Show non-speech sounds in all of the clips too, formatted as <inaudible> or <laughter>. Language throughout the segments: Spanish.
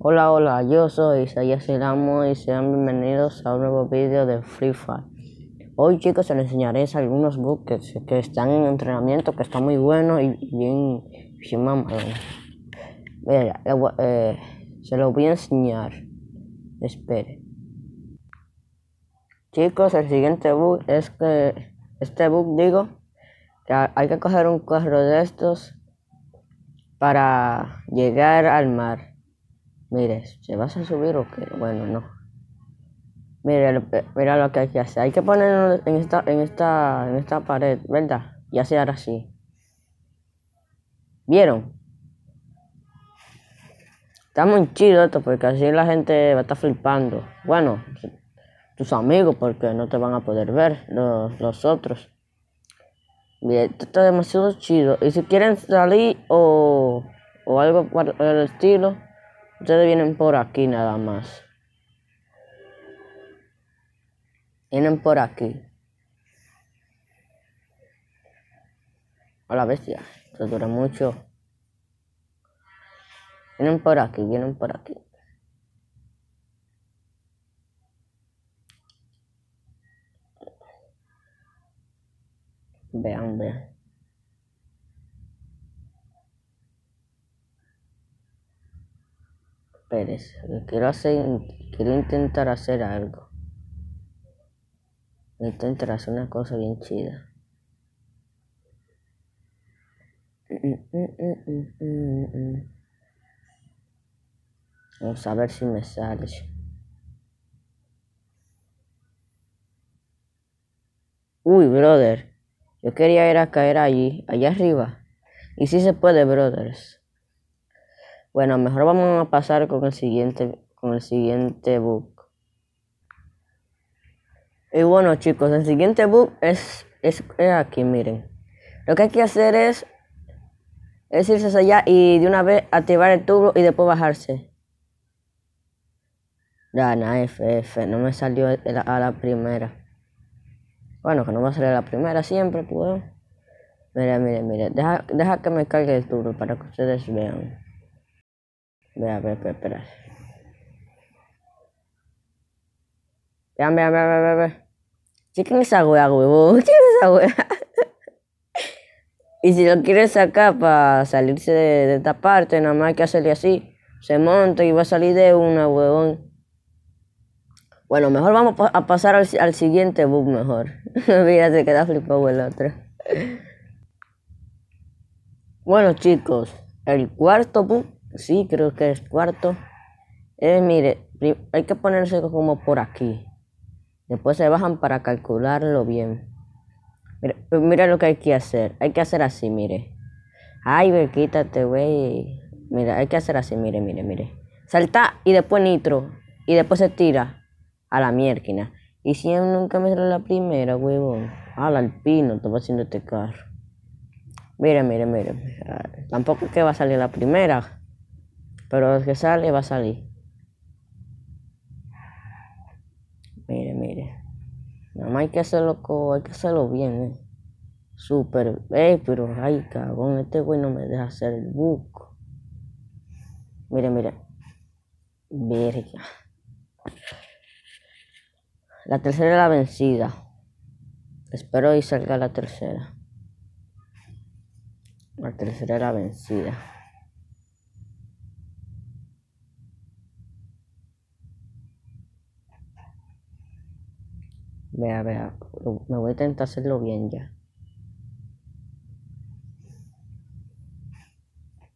Hola, hola, yo soy Isaías y sean bienvenidos a un nuevo vídeo de Free Fire. Hoy chicos les enseñaré algunos buques que, están en entrenamiento, que están muy buenos y bien, eh, se los voy a enseñar. Espere. Chicos, el siguiente buque es que, este buque digo, que hay que coger un carro de estos para llegar al mar Mire, ¿se vas a subir o qué? Bueno, no. Mire, mira lo que hay que hacer. Hay que ponerlo en esta, en esta, en esta pared, ¿verdad? Y hacer así. ¿Vieron? Está muy chido esto porque así la gente va a estar flipando. Bueno, tus amigos porque no te van a poder ver los, otros. Mire, esto está demasiado chido. Y si quieren salir o, o algo por el estilo Ustedes vienen por aquí nada más. Vienen por aquí. Hola, bestia. Se dura mucho. Vienen por aquí, vienen por aquí. Vean, vean. Pérez. Quiero, hacer, quiero intentar hacer algo. intentar hacer una cosa bien chida. Vamos a ver si me sale. Uy, brother. Yo quería ir a caer allí, allá arriba. Y si se puede, brothers. Bueno, mejor vamos a pasar con el siguiente, con el siguiente book. Y bueno chicos, el siguiente book es, aquí, miren. Lo que hay que hacer es, es irse hacia allá y de una vez activar el tubo y después bajarse. Dana F, no me salió a la primera. Bueno, que no va a salir a la primera siempre, puedo Mira, mira, mira. Deja, que me cargue el tubo para que ustedes vean vea Vea, espera. Vean, vean, vean, vean, vean. Chequen esa wea, huevo. Chequen esa wea. y si lo quieres sacar para salirse de, esta parte, nada más hay que hacerle así. Se monta y va a salir de una, huevón. Bueno, mejor vamos a pasar al, al siguiente bug mejor. <laughs> Mira, que queda flipado el otro. bueno, chicos, el cuarto bug Sí, creo que es cuarto. Eh, mire, hay que ponerse como por aquí. Después se bajan para calcularlo bien. Mira, pues lo que hay que hacer. Hay que hacer así, mire. Ay, ver, quítate, güey. Mira, hay que hacer así, mire, mire, mire. Salta y después nitro. Y después se tira a la mierquina. Y si nunca me sale la primera, huevón. Al alpino estaba haciendo este carro. Mire, mire, mire. Tampoco que va a salir la primera. Pero el que sale va a salir. Mire, mire. Nada más hay que hacerlo, hay que hacerlo bien, eh. Súper. Ey, pero ay, cabrón, este güey no me deja hacer el buco. Mire, mire. Verga. La tercera era la vencida. Espero y salga la tercera. La tercera era la vencida. Vea, vea, me voy a intentar hacerlo bien ya.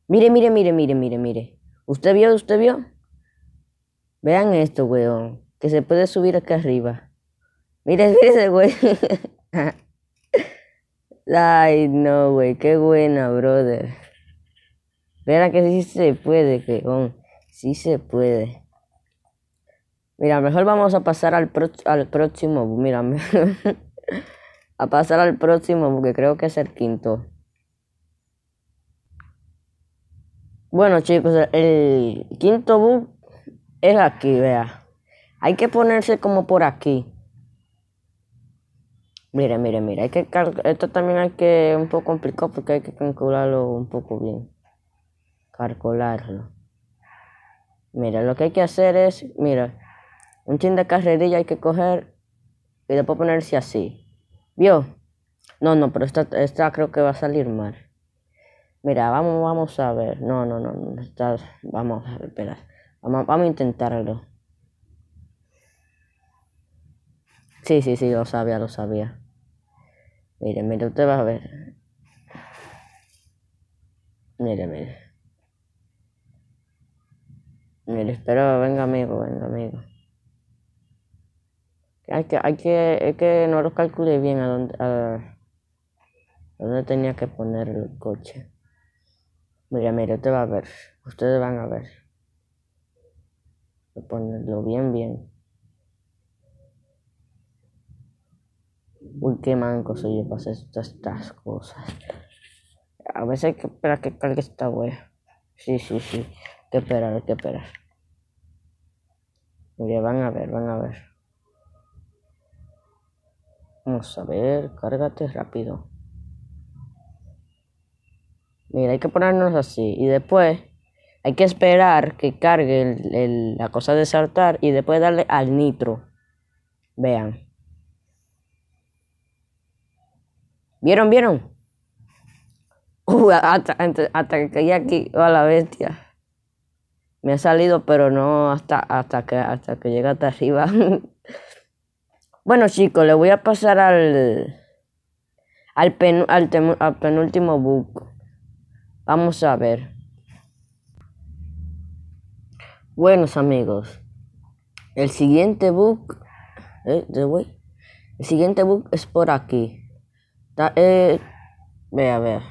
Mire, mire, mire, mire, mire, mire. ¿Usted vio? ¿Usted vio? Vean esto, weón. Que se puede subir acá arriba. Mire, mire <laughs> ese weón. <laughs> Ay, no, weón. Qué buena, brother. Vean que sí se puede, weón. Sí se puede. Mira, mejor vamos a pasar al, al próximo. Mira, <laughs> a pasar al próximo porque creo que es el quinto. Bueno, chicos, el quinto bug es aquí, vea. Hay que ponerse como por aquí. Mira, mira, mira. Hay que esto también hay que un poco complicado porque hay que calcularlo un poco bien. Calcularlo. Mira, lo que hay que hacer es, mira, un chin de carrerilla hay que coger y después ponerse así. ¿Vio? No, no, pero esta, está, creo que va a salir mal. Mira, vamos, vamos a ver. No, no, no, no vamos a ver, espera. Vamos, vamos a intentarlo. Sí, sí, sí, lo sabía, lo sabía. Mire, mire, usted va a ver. Mire, mire. Mire, espero, venga amigo, venga amigo. Hay que, hay que, es que no lo calcule bien a dónde, a, tenía que poner el coche. Mira, mira, te va a ver. Ustedes van a ver. Voy ponerlo bien, bien. Uy, qué manco soy yo para hacer estas cosas. A veces hay que esperar que cargue esta wea. Sí, sí, sí. Hay que esperar, hay que esperar. Mira, van a ver, van a ver. Vamos a ver, cárgate rápido. Mira, hay que ponernos así. Y después hay que esperar que cargue la cosa de saltar y después darle al nitro. Vean. ¿Vieron, vieron? Uh, hasta, que caí aquí a la bestia. Me ha salido, pero no hasta, hasta, que, hasta que llega hasta arriba. <laughs> Bueno, chicos, le voy a pasar al al, al, penúltimo book. Vamos a ver. Buenos amigos. El siguiente book eh, el siguiente book es por aquí. Eh, ve a ver.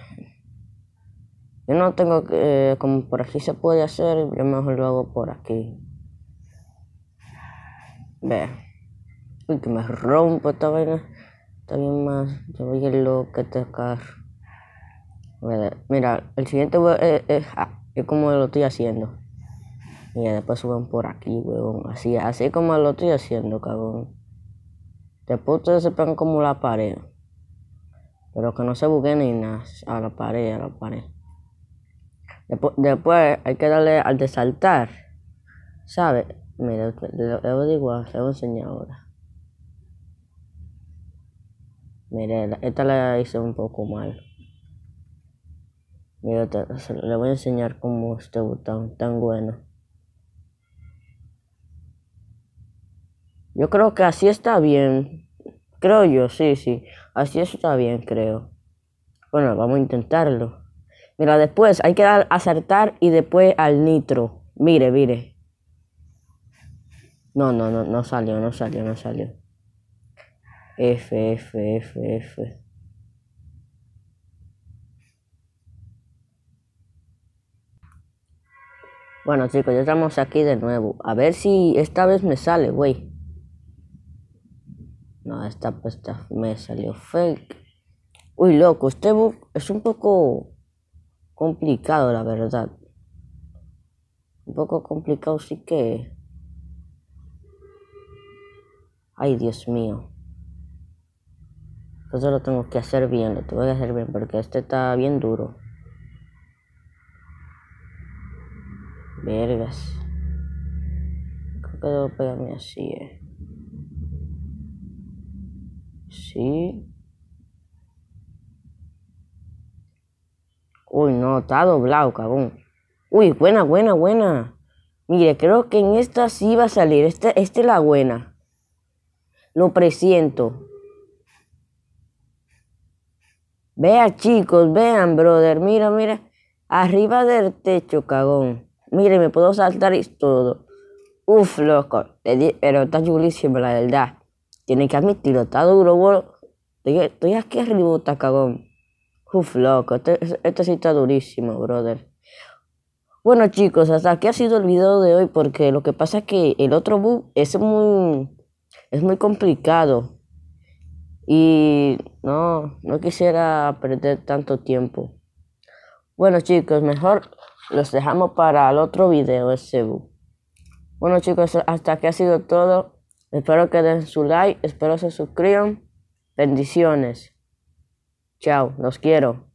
Yo no tengo que eh, como por aquí se puede hacer, yo mejor lo hago por aquí. Ve que me rompo esta vaina. También más. Yo voy a lo que te Mira, el siguiente eh, eh, ah, es como lo estoy haciendo. Mira, después suben por aquí, huevón. Así, así como lo estoy haciendo, cabrón. Después ustedes se pegan como la pared. Pero que no se busquen ni A la pared, a la pared. Después, hay que darle al de saltar. ¿Sabes? Mira, digo, voy a enseñar ahora. Mira, esta la hice un poco mal. Mira, le voy a enseñar cómo este botón tan bueno. Yo creo que así está bien. Creo yo, sí, sí. Así está bien, creo. Bueno, vamos a intentarlo. Mira, después hay que dar acertar y después al nitro. Mire, mire. No, no, no, no salió, no salió, no salió. F, F, F, F. Bueno chicos, ya estamos aquí de nuevo. A ver si esta vez me sale, güey. No, esta puesta me salió fake. Uy, loco, este es un poco complicado, la verdad. Un poco complicado sí que... Ay, Dios mío. Entonces lo tengo que hacer bien, lo tengo que hacer bien porque este está bien duro. Vergas. Creo que debo pegarme así, eh. Sí. Uy, no, está doblado, cabrón. Uy, buena, buena, buena. Mire, creo que en esta sí va a salir. Esta, esta es la buena. Lo presiento. Vean, chicos, vean, brother, mira, mira. Arriba del techo, cagón. Mire, me puedo saltar y todo. Uf, loco. Pero está chulísimo, la verdad. Tiene que admitirlo, está duro, boludo. Estoy, aquí arriba, cagón. Uf, loco. Esto, este sí está durísimo, brother. Bueno, chicos, hasta aquí ha sido el video de hoy. Porque lo que pasa es que el otro bug es muy, es muy complicado y no, no quisiera perder tanto tiempo. Bueno chicos, mejor los dejamos para el otro video, ese Bueno chicos, hasta aquí ha sido todo. Espero que den su like, espero se suscriban. Bendiciones. Chao, los quiero.